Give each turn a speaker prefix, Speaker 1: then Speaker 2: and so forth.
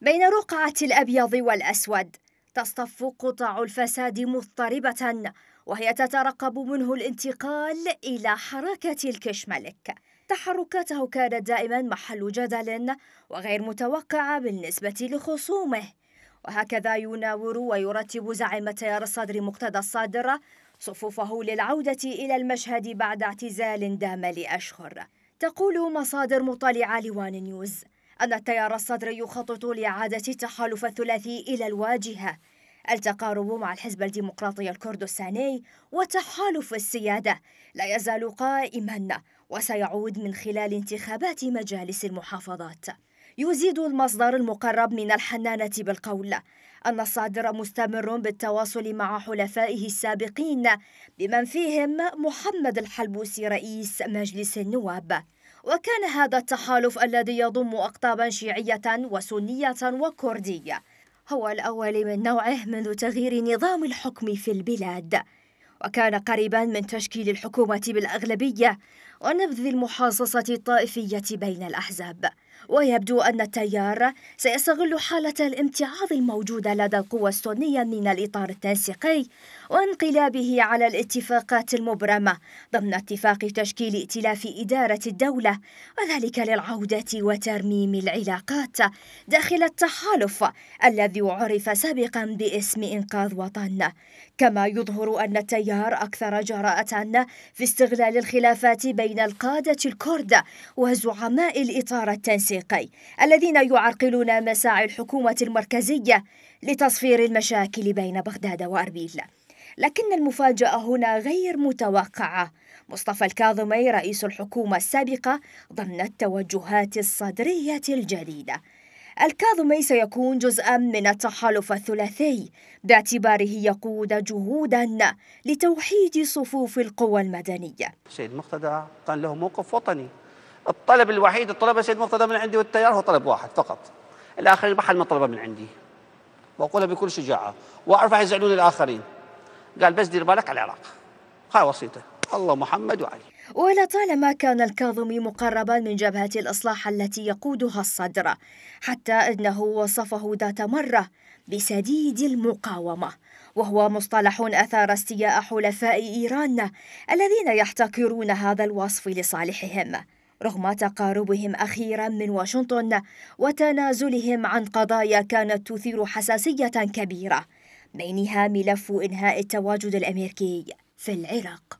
Speaker 1: بين رقعة الأبيض والأسود تصطف قطع الفساد مضطربة وهي تترقب منه الانتقال إلى حركة الكشملك تحركاته كانت دائما محل جدل وغير متوقعة بالنسبة لخصومه وهكذا يناور ويرتب زعيم تيار الصدر مقتدى الصدر صفوفه للعودة إلى المشهد بعد اعتزال دام لأشهر تقول مصادر مطلعة لوان نيوز أن التيار الصدري يخطط لإعادة التحالف الثلاثي إلى الواجهة التقارب مع الحزب الديمقراطي الكردستاني وتحالف السيادة لا يزال قائما وسيعود من خلال انتخابات مجالس المحافظات يزيد المصدر المقرب من الحنانة بالقول أن الصادر مستمر بالتواصل مع حلفائه السابقين بمن فيهم محمد الحلبوسي رئيس مجلس النواب وكان هذا التحالف الذي يضم أقطابا شيعية وسنية وكردية هو الأول من نوعه منذ تغيير نظام الحكم في البلاد وكان قريبا من تشكيل الحكومة بالأغلبية ونبذ المحاصصة الطائفية بين الأحزاب ويبدو أن التيار سيستغل حالة الامتعاض الموجودة لدى القوى السنية من الإطار التنسيقي وانقلابه على الاتفاقات المبرمة ضمن اتفاق تشكيل ائتلاف إدارة الدولة وذلك للعودة وترميم العلاقات داخل التحالف الذي عرف سابقا باسم إنقاذ وطن كما يظهر أن التيار أكثر جراءة في استغلال الخلافات بين القادة الكرد وزعماء الإطار التنسيقي الموسيقي الذين يعرقلون مساعي الحكومة المركزية لتصفير المشاكل بين بغداد وأربيل لكن المفاجأة هنا غير متوقعة مصطفى الكاظمي رئيس الحكومة السابقة ضمن التوجهات الصدرية الجديدة الكاظمي سيكون جزءا من التحالف الثلاثي باعتباره يقود جهودا لتوحيد صفوف القوى المدنية
Speaker 2: سيد مقتدى كان له موقف وطني الطلب الوحيد الطلبة سيد مرتضى من عندي والتيار هو طلب واحد فقط الآخرين ما حد ما من عندي وأقولها بكل شجاعة وأعرف يزعلون الآخرين قال بس دير بالك على العراق هاي وصيته الله محمد وعلي
Speaker 1: ولطالما كان الكاظمي مقربا من جبهة الإصلاح التي يقودها الصدر حتى أنه وصفه ذات مرة بسديد المقاومة وهو مصطلح أثار استياء حلفاء إيران الذين يحتقرون هذا الوصف لصالحهم رغم تقاربهم أخيرا من واشنطن وتنازلهم عن قضايا كانت تثير حساسية كبيرة بينها ملف إنهاء التواجد الأمريكي في العراق